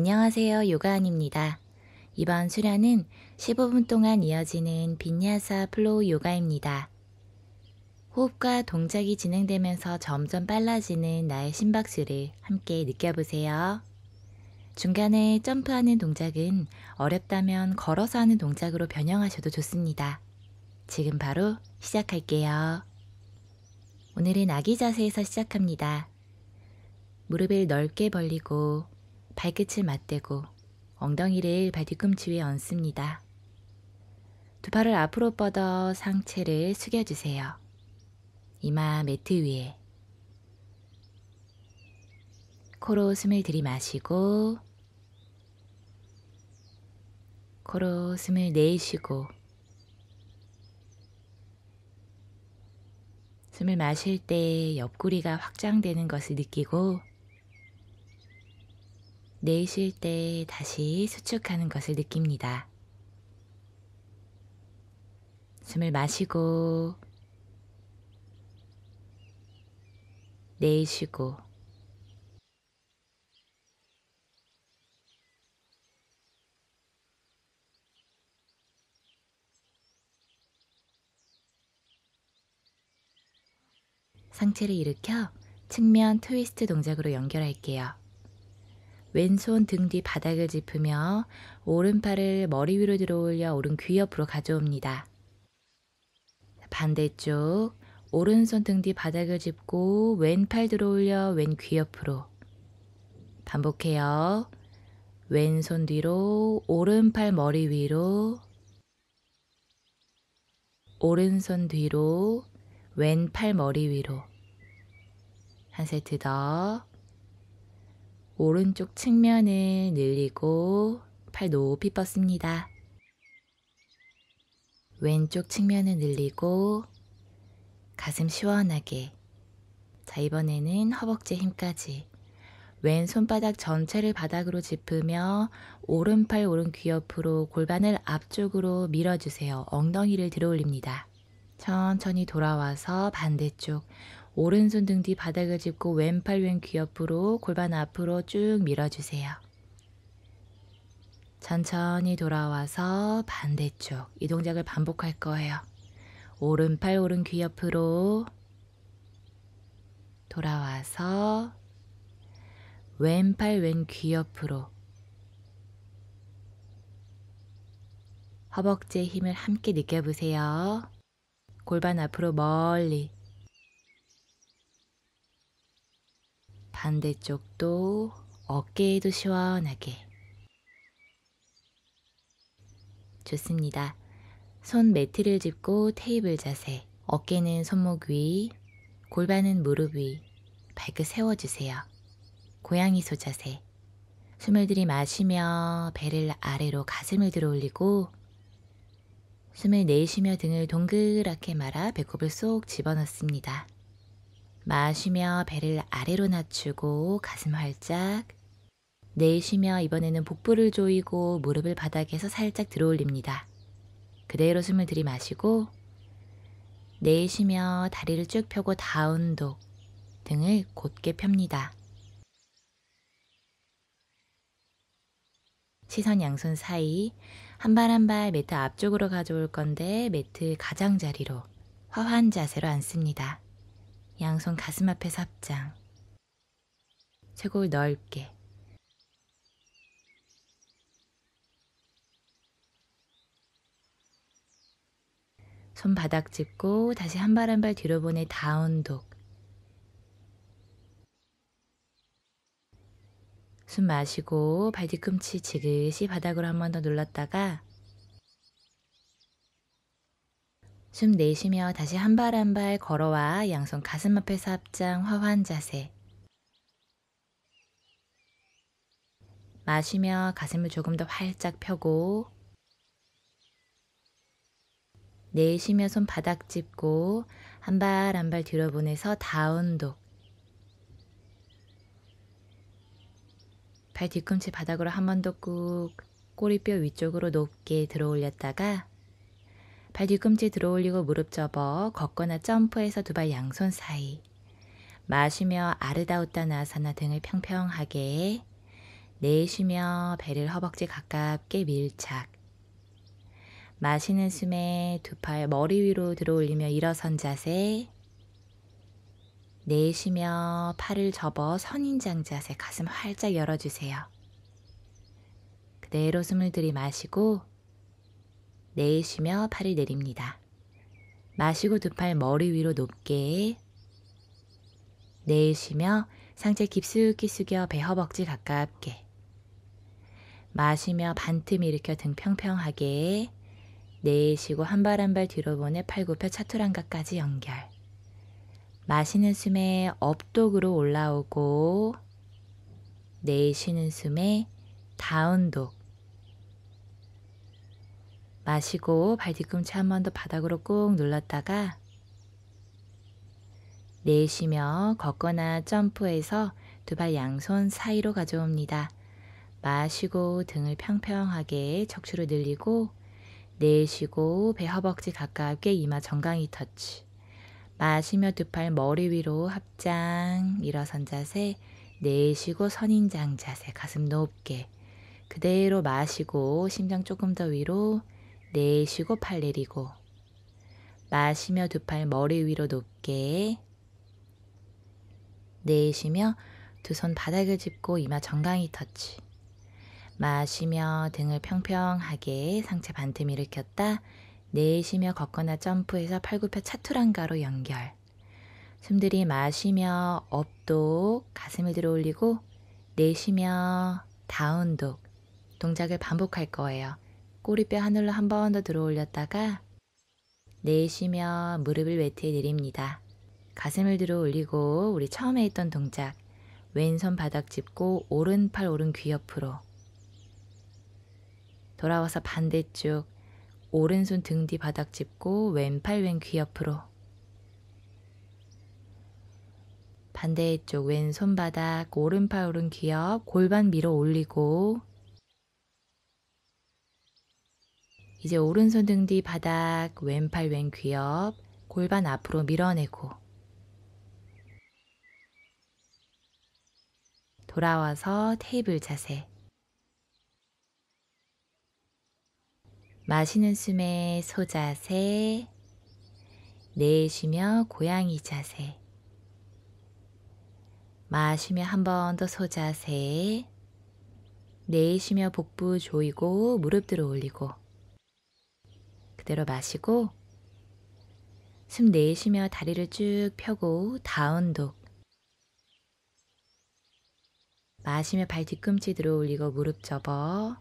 안녕하세요. 요가안입니다. 이번 수련은 15분 동안 이어지는 빈야사 플로우 요가입니다. 호흡과 동작이 진행되면서 점점 빨라지는 나의 심박수를 함께 느껴보세요. 중간에 점프하는 동작은 어렵다면 걸어서 하는 동작으로 변형하셔도 좋습니다. 지금 바로 시작할게요. 오늘은 아기 자세에서 시작합니다. 무릎을 넓게 벌리고 발끝을 맞대고 엉덩이를 발뒤꿈치 위에 얹습니다. 두 팔을 앞으로 뻗어 상체를 숙여주세요. 이마 매트 위에 코로 숨을 들이마시고 코로 숨을 내쉬고 숨을 마실 때 옆구리가 확장되는 것을 느끼고 내쉴 때 다시 수축하는 것을 느낍니다. 숨을 마시고 내쉬고 상체를 일으켜 측면 트위스트 동작으로 연결할게요. 왼손 등 뒤 바닥을 짚으며 오른팔을 머리 위로 들어올려 오른 귀 옆으로 가져옵니다. 반대쪽 오른손 등 뒤 바닥을 짚고 왼팔 들어올려 왼 귀 옆으로 반복해요. 왼손 뒤로 오른팔 머리 위로 오른손 뒤로 왼팔 머리 위로 한 세트 더 오른쪽 측면을 늘리고 팔 높이 뻗습니다. 왼쪽 측면을 늘리고 가슴 시원하게 자 이번에는 허벅지 힘까지 왼 손바닥 전체를 바닥으로 짚으며 오른팔 오른귀 옆으로 골반을 앞쪽으로 밀어주세요. 엉덩이를 들어 올립니다. 천천히 돌아와서 반대쪽 오른손 등 뒤 바닥을 짚고 왼팔 왼 귀 옆으로 골반 앞으로 쭉 밀어주세요. 천천히 돌아와서 반대쪽 이 동작을 반복할 거예요. 오른팔 오른 귀 옆으로 돌아와서 왼팔 왼 귀 옆으로 허벅지의 힘을 함께 느껴보세요. 골반 앞으로 멀리 반대쪽도 어깨에도 시원하게. 좋습니다. 손 매트를 짚고 테이블 자세. 어깨는 손목 위, 골반은 무릎 위, 발끝 세워주세요. 고양이 소 자세. 숨을 들이마시며 배를 아래로 가슴을 들어 올리고 숨을 내쉬며 등을 동그랗게 말아 배꼽을 쏙 집어넣습니다. 마시며 배를 아래로 낮추고 가슴 활짝 내쉬며 이번에는 복부를 조이고 무릎을 바닥에서 살짝 들어올립니다. 그대로 숨을 들이마시고 내쉬며 다리를 쭉 펴고 다운독 등을 곧게 펴니다. 시선 양손 사이 한 발 한 발 매트 앞쪽으로 가져올 건데 매트 가장자리로 화환 자세로 앉습니다. 양손 가슴 앞에삽장 쇄골 넓게. 손바닥 짚고 다시 한 발 한 발 뒤로 보내 다운독. 숨 마시고 발 뒤꿈치 지그시 바닥으로 한 번 더 눌렀다가 숨 내쉬며 다시 한 발 한 발 걸어와 양손 가슴 앞에서 합장 화환 자세. 마시며 가슴을 조금 더 활짝 펴고 내쉬며 손 바닥 짚고 한 발 한 발 뒤로 보내서 다운독 발 뒤꿈치 바닥으로 한 번 더 꾹 꼬리뼈 위쪽으로 높게 들어 올렸다가 발 뒤꿈치 들어올리고 무릎 접어 걷거나 점프해서 두 발 양손 사이. 마시며 아르다우타 나사나 등을 평평하게 내쉬며 배를 허벅지 가깝게 밀착. 마시는 숨에 두 팔 머리 위로 들어올리며 일어선 자세. 내쉬며 팔을 접어 선인장 자세 가슴 활짝 열어주세요. 그대로 숨을 들이마시고 내쉬며 팔을 내립니다. 마시고 두 팔 머리 위로 높게 내쉬며 상체 깊숙이 숙여 배 허벅지 가깝게 마시며 반틈 일으켜 등 평평하게 내쉬고 한 발 한 발 뒤로 보내 팔 굽혀 차투랑가까지 연결 마시는 숨에 업독으로 올라오고 내쉬는 숨에 다운독 마시고 발 뒤꿈치 한 번 더 바닥으로 꾹 눌렀다가 내쉬며 걷거나 점프해서 두 발 양손 사이로 가져옵니다. 마시고 등을 평평하게 척추를 늘리고 내쉬고 배 허벅지 가깝게 이마 정강이 터치 마시며 두 팔 머리 위로 합장 일어선 자세 내쉬고 선인장 자세 가슴 높게 그대로 마시고 심장 조금 더 위로 내쉬고 팔 내리고 마시며 두 팔 머리 위로 높게 내쉬며 두 손 바닥을 짚고 이마 정강이 터치 마시며 등을 평평하게 상체 반틈 일으켰다 내쉬며 걷거나 점프해서 팔굽혀 차투랑가로 연결 숨들이 마시며 업독 가슴을 들어 올리고 내쉬며 다운독 동작을 반복할 거예요. 꼬리뼈 하늘로 한 번 더 들어 올렸다가 내쉬며 무릎을 외트에 내립니다. 가슴을 들어 올리고 우리 처음에 했던 동작 왼손 바닥 짚고 오른팔 오른 귀 옆으로 돌아와서 반대쪽 오른손 등 뒤 바닥 짚고 왼팔 왼 귀 옆으로 반대쪽 왼손바닥 오른팔 오른 귀 옆 골반 밀어 올리고 이제 오른손 등 뒤 바닥, 왼팔 왼 귀옆 골반 앞으로 밀어내고 돌아와서 테이블 자세 마시는 숨에 소자세 내쉬며 고양이 자세 마시며 한 번 더 소자세 내쉬며 복부 조이고 무릎 들어 올리고 그대로 마시고 숨 내쉬며 다리를 쭉 펴고 다운독 마시며 발 뒤꿈치 들어 올리고 무릎 접어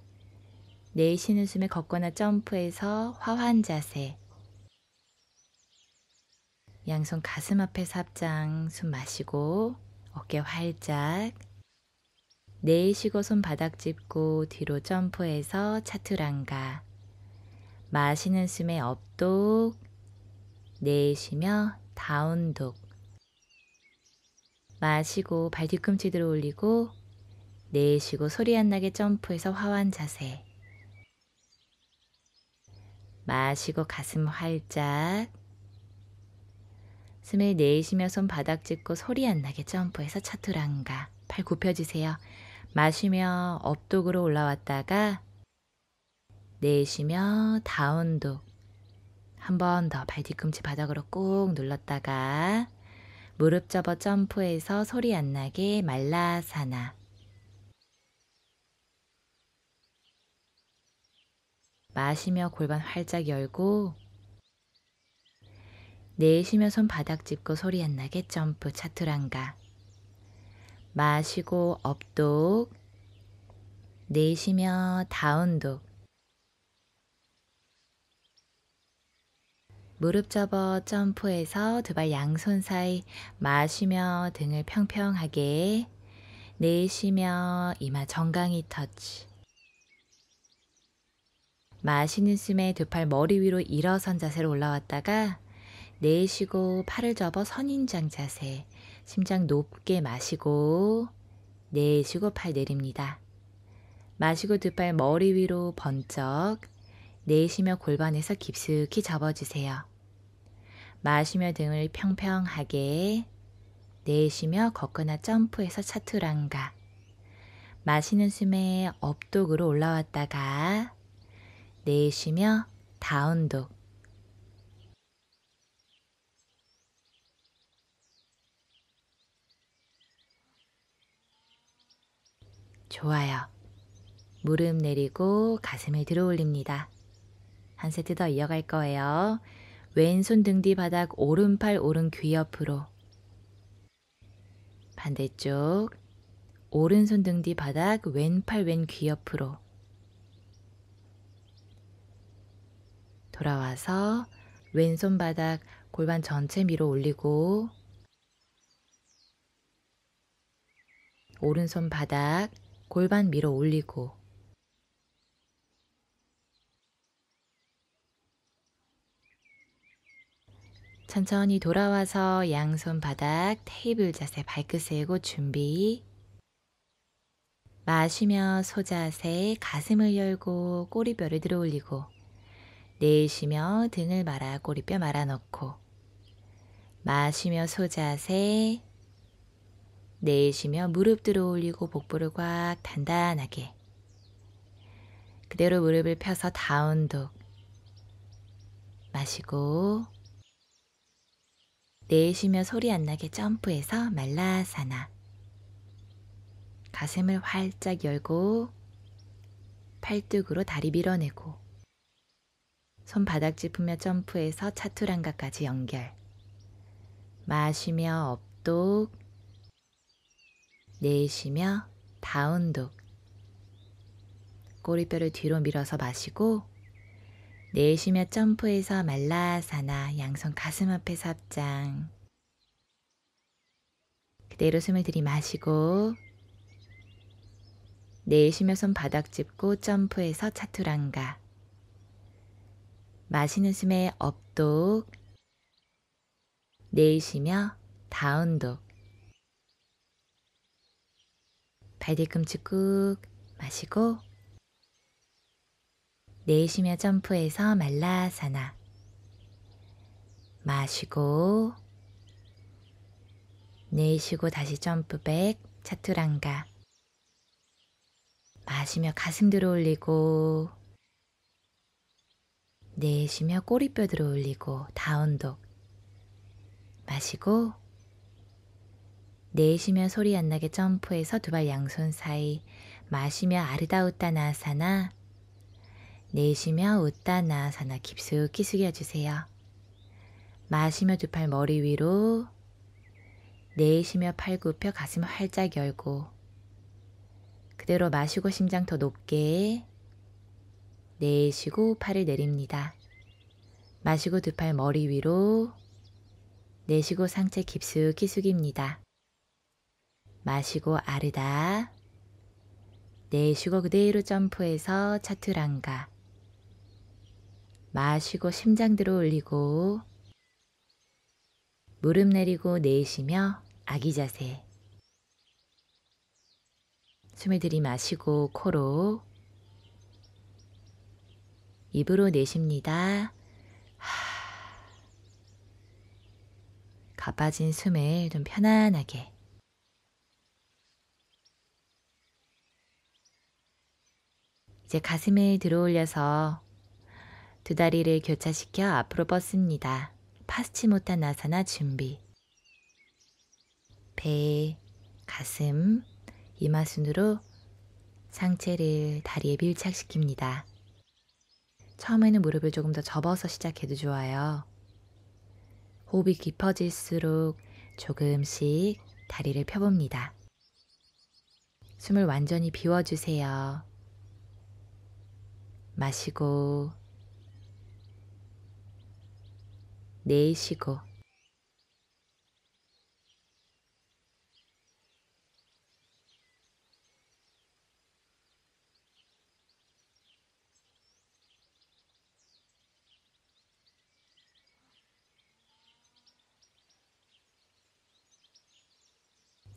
내쉬는 숨에 걷거나 점프해서 화환 자세 양손 가슴 앞에삽장숨 마시고 어깨 활짝 내쉬고 손바닥 짚고 뒤로 점프해서 차투랑가 마시는 숨에 업독, 내쉬며 다운독. 마시고 발 뒤꿈치 들어 올리고, 내쉬고 소리 안 나게 점프해서 화환 자세. 마시고 가슴 활짝. 숨을 내쉬며 손 바닥 짚고 소리 안 나게 점프해서 차투랑가. 팔 굽혀주세요. 마시며 업독으로 올라왔다가 내쉬며 다운독. 한 번 더발 뒤꿈치 바닥으로 꾹 눌렀다가 무릎 접어 점프해서 소리 안 나게 말라사나. 마시며 골반 활짝 열고 내쉬며 손 바닥 짚고 소리 안 나게 점프 차트랑가 마시고 업독 내쉬며 다운독 무릎 접어 점프해서 두 발 양손 사이 마시며 등을 평평하게 내쉬며 이마 정강이 터치 마시는 숨에 두 팔 머리 위로 일어선 자세로 올라왔다가 내쉬고 팔을 접어 선인장 자세 심장 높게 마시고 내쉬고 팔 내립니다. 마시고 두 팔 머리 위로 번쩍 내쉬며 골반에서 깊숙이 접어주세요. 마시며 등을 평평하게 내쉬며 걷거나 점프해서 차투랑가 마시는 숨에 업독으로 올라왔다가 내쉬며 다운독 좋아요. 무릎 내리고 가슴을 들어 올립니다. 한 세트 더 이어갈 거예요. 왼손 등 뒤 바닥, 오른팔 오른 귀 옆으로. 반대쪽. 오른손 등 뒤 바닥, 왼팔 왼 귀 옆으로. 돌아와서 왼손 바닥 골반 전체 밀어 올리고 오른손 바닥 골반 밀어 올리고 천천히 돌아와서 양손 바닥 테이블 자세 발끝 세우고 준비 마시며 소자세 가슴을 열고 꼬리뼈를 들어 올리고 내쉬며 등을 말아 꼬리뼈 말아 넣고 마시며 소자세 내쉬며 무릎 들어 올리고 복부를 꽉 단단하게 그대로 무릎을 펴서 다운독 마시고 내쉬며 소리 안 나게 점프해서 말라사나. 가슴을 활짝 열고 팔뚝으로 다리 밀어내고 손바닥 짚으며 점프해서 차투랑가까지 연결. 마시며 업독, 내쉬며 다운독. 꼬리뼈를 뒤로 밀어서 마시고 내쉬며 점프해서 말라사나 양손 가슴 앞에 삽장 그대로 숨을 들이마시고 내쉬며 손 바닥 짚고 점프해서 차투랑가 마시는 숨에 업독 내쉬며 다운독 발뒤꿈치 꾹 마시고 내쉬며 점프해서 말라사나. 마시고, 내쉬고 다시 점프백, 차투랑가. 마시며 가슴 들어 올리고, 내쉬며 꼬리뼈 들어 올리고, 다운독. 마시고, 내쉬며 소리 안 나게 점프해서 두 발 양손 사이, 마시며 아르다우타나사나, 내쉬며 웃다 나아사나 깊숙이 숙여주세요. 마시며 두 팔 머리 위로 내쉬며 팔 굽혀 가슴 활짝 열고 그대로 마시고 심장 더 높게 내쉬고 팔을 내립니다. 마시고 두 팔 머리 위로 내쉬고 상체 깊숙이 숙입니다. 마시고 아르다 내쉬고 그대로 점프해서 차트랑가 마시고 심장 들어 올리고 무릎 내리고 내쉬며 아기 자세 숨을 들이마시고 코로 입으로 내쉽니다. 가빠진 숨을 좀 편안하게 이제 가슴을 들어올려서 두 다리를 교차시켜 앞으로 뻗습니다. 파스치 못한 나사나 준비. 배, 가슴, 이마순으로 상체를 다리에 밀착시킵니다. 처음에는 무릎을 조금 더 접어서 시작해도 좋아요. 호흡이 깊어질수록 조금씩 다리를 펴봅니다. 숨을 완전히 비워주세요. 마시고 내쉬고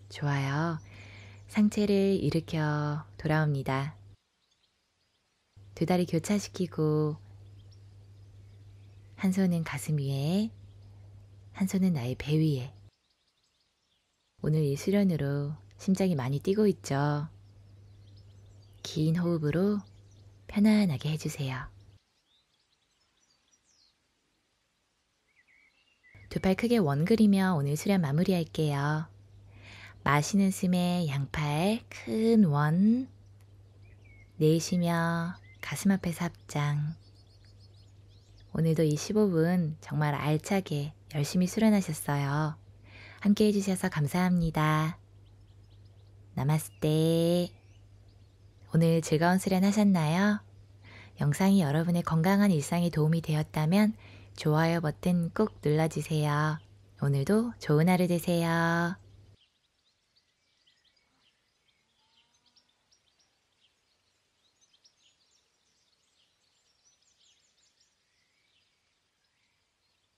좋아요. 상체를 일으켜 돌아옵니다. 두 다리 교차시키고 한 손은 가슴 위에, 한 손은 나의 배 위에. 오늘 이 수련으로 심장이 많이 뛰고 있죠. 긴 호흡으로 편안하게 해주세요. 두 팔 크게 원 그리며 오늘 수련 마무리할게요. 마시는 숨에 양팔 큰 원, 내쉬며 가슴 앞에서 합장. 오늘도 이 15분 정말 알차게 열심히 수련하셨어요. 함께 해주셔서 감사합니다. 나마스테. 오늘 즐거운 수련 하셨나요? 영상이 여러분의 건강한 일상에 도움이 되었다면 좋아요 버튼 꾹 눌러주세요. 오늘도 좋은 하루 되세요.